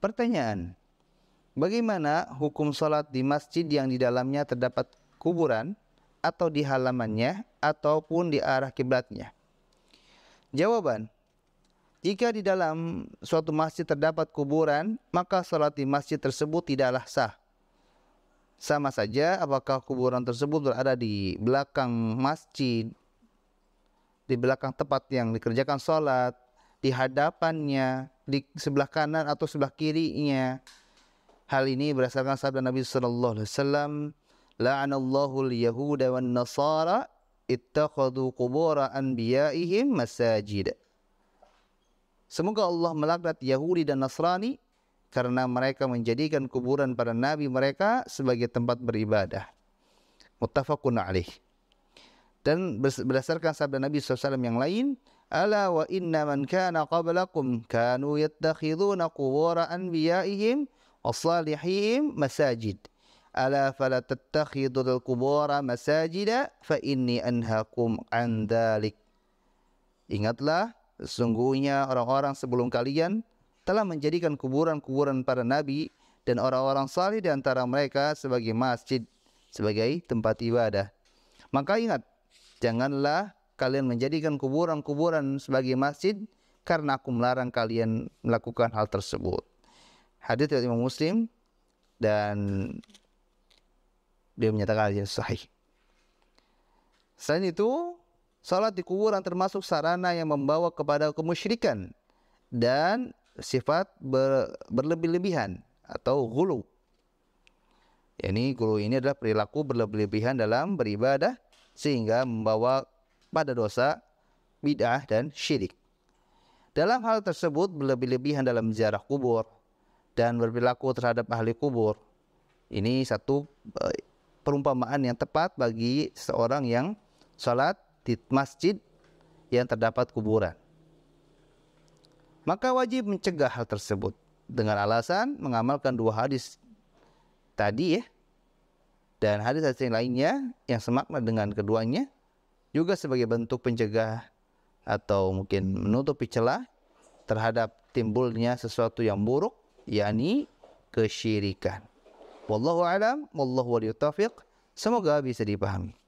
Pertanyaan, bagaimana hukum sholat di masjid yang di dalamnya terdapat kuburan atau di halamannya ataupun di arah kiblatnya? Jawaban, jika di dalam suatu masjid terdapat kuburan, maka sholat di masjid tersebut tidaklah sah. Sama saja apakah kuburan tersebut berada di belakang masjid, di belakang tempat yang dikerjakan sholat, di hadapannya, di sebelah kanan atau sebelah kirinya. Hal ini berdasarkan sabda Nabi sallallahu alaihi wasallam, "La'anallahu al-yahuda wan nasara ittakhadhu qubur anbiya'ihim masajid." Semoga Allah melaknat Yahudi dan Nasrani karena mereka menjadikan kuburan para nabi mereka sebagai tempat beribadah. Muttafaqun alaih. Dan berdasarkan sabda Nabi SAW yang lain, Ala wa inna man kana qablakum kanu قبور qubura anbiya'ihim wa salihihim masajid. Ala fala tattakhidul qubura masajida fa inni anhakum an dhalik. Ingatlah sesungguhnya orang-orang sebelum kalian telah menjadikan kuburan-kuburan para nabi dan orang-orang salih di antara mereka sebagai masjid, sebagai tempat ibadah. Maka ingat, janganlah kalian menjadikan kuburan-kuburan sebagai masjid karena aku melarang kalian melakukan hal tersebut. Hadits dari Imam Muslim dan dia menyatakan hadis sahih. Selain itu, salat di kuburan termasuk sarana yang membawa kepada kemusyrikan dan sifat ber, berlebih-lebihan atau gulu. Yani gulu ini adalah perilaku berlebih-lebihan dalam beribadah sehingga membawa pada dosa bid'ah dan syirik. Dalam hal tersebut berlebih-lebihan dalam ziarah kubur dan berperilaku terhadap ahli kubur. Ini satu eh, perumpamaan yang tepat bagi seorang yang salat di masjid yang terdapat kuburan. Maka wajib mencegah hal tersebut dengan alasan mengamalkan dua hadis tadi ya dan hadis-hadis lainnya yang semakna dengan keduanya juga sebagai bentuk pencegah atau mungkin menutupi celah terhadap timbulnya sesuatu yang buruk yakni kesyirikan. Wallahu alam, wallahu taufiq. Semoga bisa dipahami.